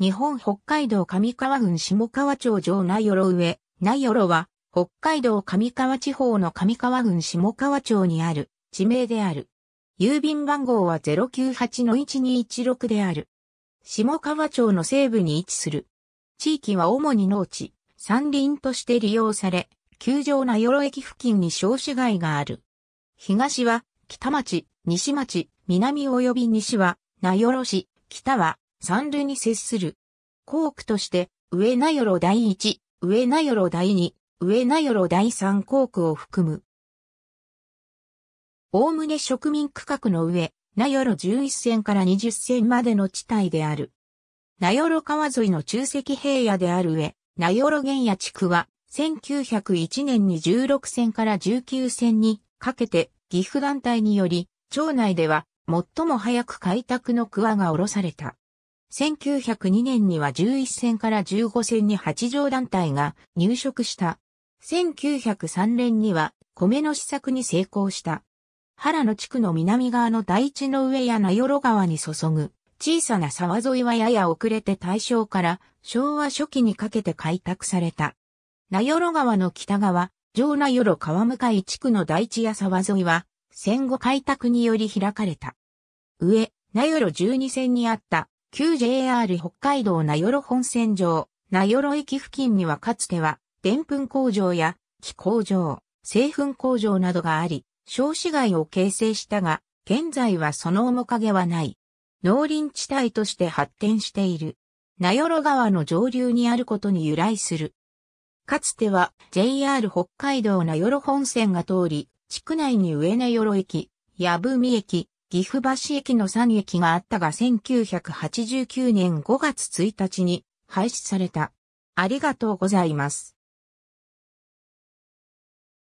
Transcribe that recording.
日本北海道上川郡下川町城内寄上、内寄は、北海道上川地方の上川郡下川町にある地名である。郵便番号は098-1216である。下川町の西部に位置する。地域は主に農地、山林として利用され、球場内、寄駅付近に小市街がある。東は北町、西町、南及び西は名寄市、北は三塁に接する校区として、上名寄第一、上名寄第二、上名寄第三校区を含む。おおむね植民区画の上、名寄11線から20線までの地帯である。名寄川沿いの中石平野である上、名寄原野地区は、1901年に16線から19線にかけて、岐阜団体により、町内では最も早く開拓の桑が下ろされた。1902年には11戦から15戦に八条団体が入植した。1903年には米の試作に成功した。原野地区の南側の台地の上や名寄川に注ぐ小さな沢沿いはやや遅れて大正から昭和初期にかけて開拓された。名寄川の北側、上名寄川向い地区の台地や沢沿いは戦後開拓により開かれた。上、名寄十二線にあった旧 JR 北海道名寄本線上、名寄駅付近にはかつては、でんぷん工場や、木工場、製粉工場などがあり、小市街を形成したが、現在はその面影はない。農林地帯として発展している。名寄川の上流にあることに由来する。かつては JR 北海道名寄本線が通り、地区内に上名寄駅、矢文駅、岐阜橋駅の3駅があったが1989年5月1日に廃止された。ありがとうございます。